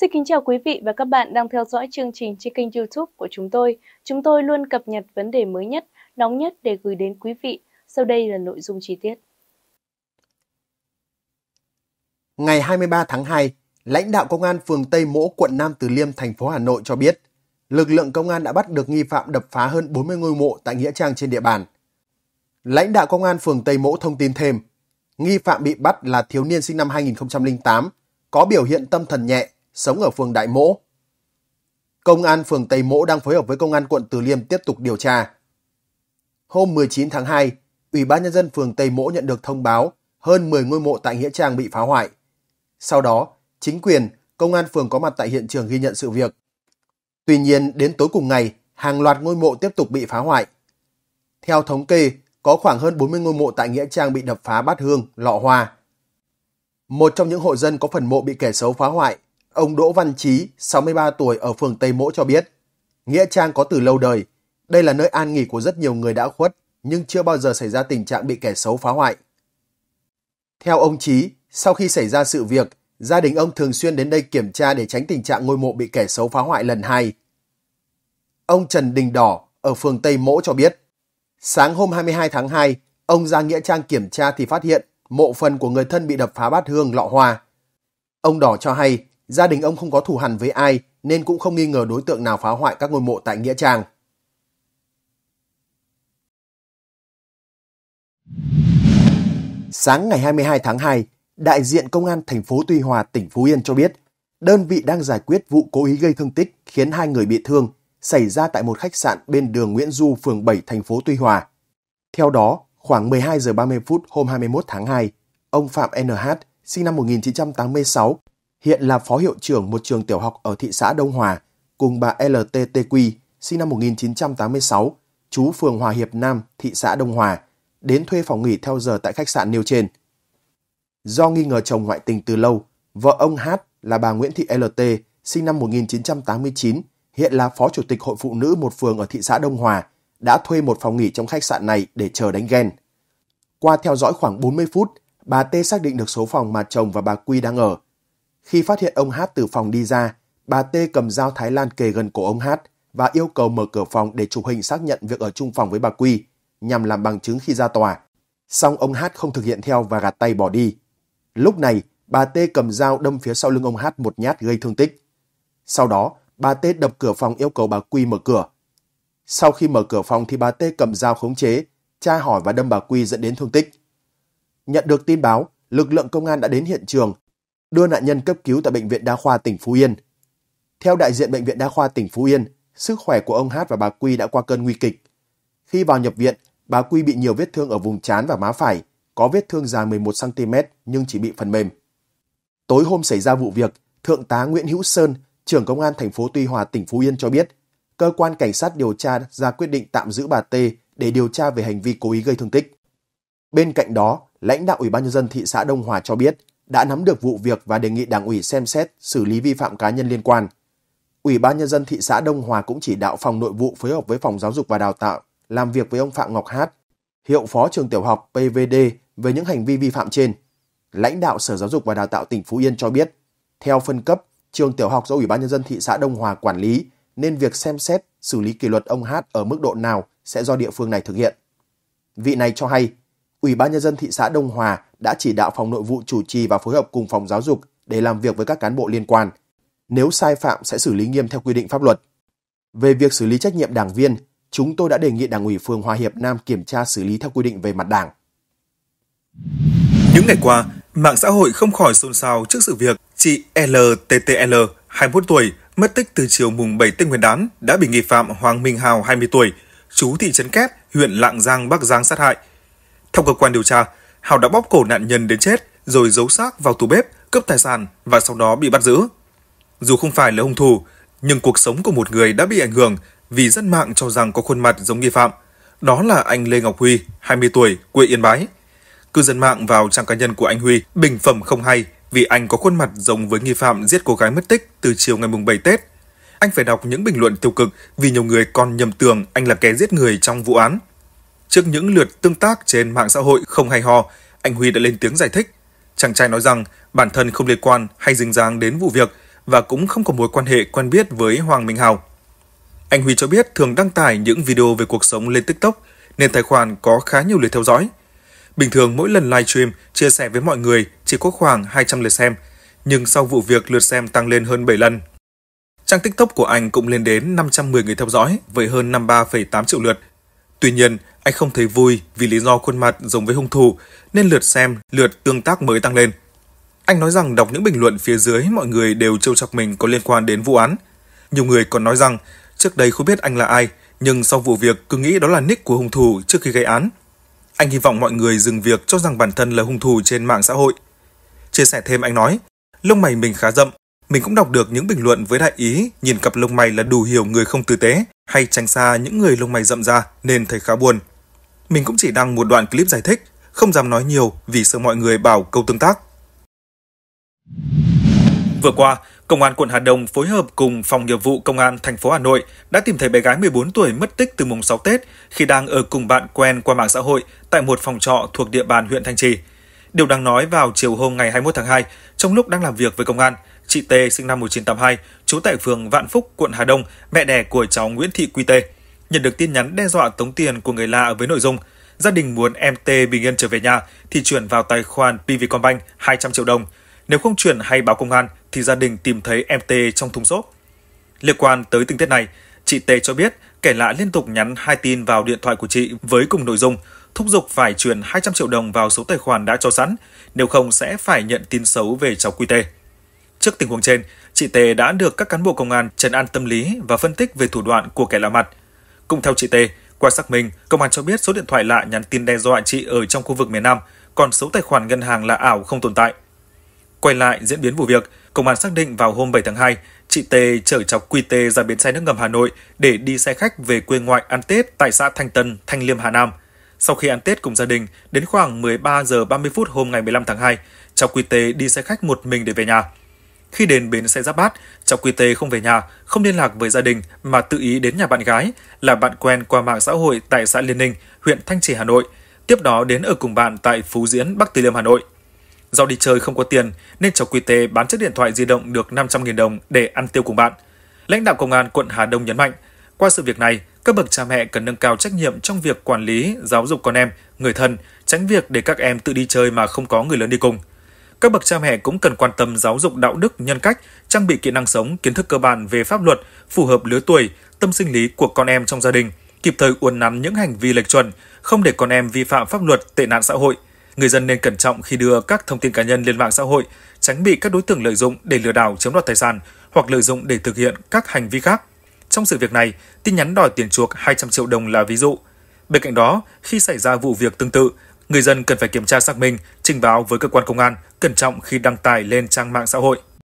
Xin kính chào quý vị và các bạn đang theo dõi chương trình trên kênh YouTube của chúng tôi. Chúng tôi luôn cập nhật vấn đề mới nhất, nóng nhất để gửi đến quý vị. Sau đây là nội dung chi tiết. Ngày 23 tháng 2, lãnh đạo công an phường Tây Mỗ, quận Nam Từ Liêm, thành phố Hà Nội cho biết, lực lượng công an đã bắt được nghi phạm đập phá hơn 40 ngôi mộ tại nghĩa trang trên địa bàn. Lãnh đạo công an phường Tây Mỗ thông tin thêm, Nghi phạm bị bắt là thiếu niên sinh năm 2008, có biểu hiện tâm thần nhẹ, sống ở phường Đại Mỗ. Công an phường Tây Mỗ đang phối hợp với công an quận Từ Liêm tiếp tục điều tra. Hôm 19 tháng 2, Ủy ban nhân dân phường Tây Mỗ nhận được thông báo hơn 10 ngôi mộ tại nghĩa trang bị phá hoại. Sau đó, chính quyền, công an phường có mặt tại hiện trường ghi nhận sự việc. Tuy nhiên, đến tối cùng ngày, hàng loạt ngôi mộ tiếp tục bị phá hoại. Theo thống kê, có khoảng hơn 40 ngôi mộ tại Nghĩa Trang bị đập phá bát hương, lọ hoa. Một trong những hộ dân có phần mộ bị kẻ xấu phá hoại, ông Đỗ Văn Chí, 63 tuổi ở phường Tây Mỗ cho biết, Nghĩa Trang có từ lâu đời, đây là nơi an nghỉ của rất nhiều người đã khuất, nhưng chưa bao giờ xảy ra tình trạng bị kẻ xấu phá hoại. Theo ông Chí, sau khi xảy ra sự việc, gia đình ông thường xuyên đến đây kiểm tra để tránh tình trạng ngôi mộ bị kẻ xấu phá hoại lần hai. Ông Trần Đình Đỏ ở phường Tây Mỗ cho biết, Sáng hôm 22 tháng 2, ông ra Nghĩa Trang kiểm tra thì phát hiện mộ phần của người thân bị đập phá bát hương lọ hoa. Ông Đỏ cho hay gia đình ông không có thù hằn với ai nên cũng không nghi ngờ đối tượng nào phá hoại các ngôi mộ tại Nghĩa Trang. Sáng ngày 22 tháng 2, đại diện Công an thành phố Tuy Hòa, tỉnh Phú Yên cho biết, đơn vị đang giải quyết vụ cố ý gây thương tích khiến hai người bị thương xảy ra tại một khách sạn bên đường Nguyễn Du, phường 7, thành phố Tuy Hòa. Theo đó, khoảng 12 giờ 30 phút hôm 21 tháng 2, ông Phạm NH, sinh năm 1986, hiện là phó hiệu trưởng một trường tiểu học ở thị xã Đông Hòa, cùng bà LTTQ, sinh năm 1986, trú phường Hòa Hiệp Nam, thị xã Đông Hòa, đến thuê phòng nghỉ theo giờ tại khách sạn nêu trên. Do nghi ngờ chồng ngoại tình từ lâu, vợ ông H là bà Nguyễn Thị LT, sinh năm 1989, hiện là phó chủ tịch hội phụ nữ một phường ở thị xã Đông Hòa, đã thuê một phòng nghỉ trong khách sạn này để chờ đánh ghen. Qua theo dõi khoảng 40 phút, bà T xác định được số phòng mà chồng và bà Quy đang ở. Khi phát hiện ông Hát từ phòng đi ra, bà T cầm dao Thái Lan kề gần cổ ông Hát và yêu cầu mở cửa phòng để chụp hình xác nhận việc ở chung phòng với bà Quy, nhằm làm bằng chứng khi ra tòa. Song ông Hát không thực hiện theo và gạt tay bỏ đi. Lúc này, bà T cầm dao đâm phía sau lưng ông Hát một nhát gây thương tích. Sau đó, bà Tê đập cửa phòng yêu cầu bà Quy mở cửa. Sau khi mở cửa phòng thì bà Tê cầm dao khống chế, tra hỏi và đâm bà Quy dẫn đến thương tích. Nhận được tin báo, lực lượng công an đã đến hiện trường, đưa nạn nhân cấp cứu tại Bệnh viện Đa khoa tỉnh Phú Yên. Theo đại diện Bệnh viện Đa khoa tỉnh Phú Yên, sức khỏe của ông Hát và bà Quy đã qua cơn nguy kịch. Khi vào nhập viện, bà Quy bị nhiều vết thương ở vùng trán và má phải, có vết thương dài 11cm nhưng chỉ bị phần mềm. Tối hôm xảy ra vụ việc, Thượng tá Nguyễn Hữu Sơn, trưởng công an thành phố Tuy Hòa tỉnh Phú Yên cho biết, cơ quan cảnh sát điều tra ra quyết định tạm giữ bà T để điều tra về hành vi cố ý gây thương tích. Bên cạnh đó, lãnh đạo Ủy ban nhân dân thị xã Đông Hòa cho biết đã nắm được vụ việc và đề nghị Đảng ủy xem xét xử lý vi phạm cá nhân liên quan. Ủy ban nhân dân thị xã Đông Hòa cũng chỉ đạo phòng nội vụ phối hợp với phòng giáo dục và đào tạo làm việc với ông Phạm Ngọc Hát, hiệu phó trường tiểu học PVD về những hành vi vi phạm trên. Lãnh đạo Sở Giáo dục và Đào tạo tỉnh Phú Yên cho biết, theo phân cấp, trường tiểu học do Ủy ban Nhân dân thị xã Đông Hòa quản lý, nên việc xem xét xử lý kỷ luật ông Hát ở mức độ nào sẽ do địa phương này thực hiện. Vị này cho hay, Ủy ban Nhân dân thị xã Đông Hòa đã chỉ đạo phòng nội vụ chủ trì và phối hợp cùng phòng giáo dục để làm việc với các cán bộ liên quan. Nếu sai phạm sẽ xử lý nghiêm theo quy định pháp luật. Về việc xử lý trách nhiệm đảng viên, chúng tôi đã đề nghị Đảng ủy phường Hòa Hiệp Nam kiểm tra xử lý theo quy định về mặt đảng. Những ngày qua, mạng xã hội không khỏi xôn xao trước sự việc Chị LTTL, 21 tuổi, mất tích từ chiều mùng 7 Tết Nguyên đán, đã bị nghi phạm Hoàng Minh Hào, 20 tuổi, chú thị trấn Kép, huyện Lạng Giang, Bắc Giang sát hại. Theo cơ quan điều tra, Hào đã bóp cổ nạn nhân đến chết, rồi giấu xác vào tủ bếp, cướp tài sản và sau đó bị bắt giữ. Dù không phải là hung thủ, nhưng cuộc sống của một người đã bị ảnh hưởng vì dân mạng cho rằng có khuôn mặt giống nghi phạm. Đó là anh Lê Ngọc Huy, 20 tuổi, quê Yên Bái. Cư dân mạng vào trang cá nhân của anh Huy bình phẩm không hay – vì anh có khuôn mặt giống với nghi phạm giết cô gái mất tích từ chiều ngày mùng 7 Tết. Anh phải đọc những bình luận tiêu cực vì nhiều người còn nhầm tưởng anh là kẻ giết người trong vụ án. Trước những lượt tương tác trên mạng xã hội không hay ho, anh Huy đã lên tiếng giải thích. Chàng trai nói rằng bản thân không liên quan hay dính dáng đến vụ việc và cũng không có mối quan hệ quen biết với Hoàng Minh Hào. Anh Huy cho biết thường đăng tải những video về cuộc sống lên TikTok nên tài khoản có khá nhiều lượt theo dõi – Bình thường mỗi lần live stream chia sẻ với mọi người chỉ có khoảng 200 lượt xem, nhưng sau vụ việc lượt xem tăng lên hơn 7 lần. Trang TikTok của anh cũng lên đến 510 người theo dõi với hơn 53,8 triệu lượt. Tuy nhiên, anh không thấy vui vì lý do khuôn mặt giống với hung thủ nên lượt xem, lượt tương tác mới tăng lên. Anh nói rằng đọc những bình luận phía dưới mọi người đều trêu chọc mình có liên quan đến vụ án. Nhiều người còn nói rằng trước đây không biết anh là ai, nhưng sau vụ việc cứ nghĩ đó là nick của hung thủ trước khi gây án anh hy vọng mọi người dừng việc cho rằng bản thân là hung thủ trên mạng xã hội. Chia sẻ thêm anh nói, lông mày mình khá rậm, mình cũng đọc được những bình luận với đại ý nhìn cặp lông mày là đủ hiểu người không tử tế hay tránh xa những người lông mày rậm ra nên thấy khá buồn. Mình cũng chỉ đăng một đoạn clip giải thích, không dám nói nhiều vì sợ mọi người bảo câu tương tác. Vừa qua, Công an quận Hà Đông phối hợp cùng phòng nghiệp vụ Công an thành phố Hà Nội đã tìm thấy bé gái 14 tuổi mất tích từ mùng 6 Tết khi đang ở cùng bạn quen qua mạng xã hội tại một phòng trọ thuộc địa bàn huyện Thanh Trì. Điều đáng nói vào chiều hôm ngày 21 tháng 2, trong lúc đang làm việc với công an, chị T sinh năm 1982, trú tại phường Vạn Phúc, quận Hà Đông, mẹ đẻ của cháu Nguyễn Thị Quy T, nhận được tin nhắn đe dọa tống tiền của người lạ với nội dung gia đình muốn em T bình yên trở về nhà thì chuyển vào tài khoản PVcombank 200 triệu đồng – nếu không chuyển hay báo công an thì gia đình tìm thấy em T trong thùng xốp. Liên quan tới tình tiết này, chị T cho biết kẻ lạ liên tục nhắn hai tin vào điện thoại của chị với cùng nội dung thúc giục phải chuyển 200 triệu đồng vào số tài khoản đã cho sẵn, nếu không sẽ phải nhận tin xấu về cháu Quy Tê. Trước tình huống trên, chị Tê đã được các cán bộ công an trấn an tâm lý và phân tích về thủ đoạn của kẻ lạ mặt. Cũng theo chị Tê, qua xác minh, công an cho biết số điện thoại lạ nhắn tin đe dọa chị ở trong khu vực miền Nam, còn số tài khoản ngân hàng là ảo không tồn tại – Quay lại diễn biến vụ việc, công an xác định vào hôm 7 tháng 2, chị T chở cháu Quy T ra bến xe nước ngầm Hà Nội để đi xe khách về quê ngoại ăn Tết tại xã Thanh Tân, Thanh Liêm, Hà Nam. Sau khi ăn Tết cùng gia đình, đến khoảng 13 giờ 30 phút hôm ngày 15 tháng 2, cháu Quy T đi xe khách một mình để về nhà. Khi đến bến xe Giáp Bát, cháu Quy T không về nhà, không liên lạc với gia đình mà tự ý đến nhà bạn gái là bạn quen qua mạng xã hội tại xã Liên Ninh, huyện Thanh Trì, Hà Nội. Tiếp đó đến ở cùng bạn tại Phú Diễn, Bắc Từ Liêm, Hà Nội. Do đi chơi không có tiền nên cháu Quy Tê bán chiếc điện thoại di động được 500.000 đồng để ăn tiêu cùng bạn. Lãnh đạo công an quận Hà Đông nhấn mạnh, qua sự việc này, các bậc cha mẹ cần nâng cao trách nhiệm trong việc quản lý, giáo dục con em, người thân, tránh việc để các em tự đi chơi mà không có người lớn đi cùng. Các bậc cha mẹ cũng cần quan tâm giáo dục đạo đức, nhân cách, trang bị kỹ năng sống, kiến thức cơ bản về pháp luật, phù hợp lứa tuổi, tâm sinh lý của con em trong gia đình, kịp thời uốn nắn những hành vi lệch chuẩn, không để con em vi phạm pháp luật, tệ nạn xã hội, người dân nên cẩn trọng khi đưa các thông tin cá nhân lên mạng xã hội, tránh bị các đối tượng lợi dụng để lừa đảo chiếm đoạt tài sản hoặc lợi dụng để thực hiện các hành vi khác. Trong sự việc này, tin nhắn đòi tiền chuộc 200 triệu đồng là ví dụ. Bên cạnh đó, khi xảy ra vụ việc tương tự, người dân cần phải kiểm tra xác minh, trình báo với cơ quan công an, cẩn trọng khi đăng tải lên trang mạng xã hội.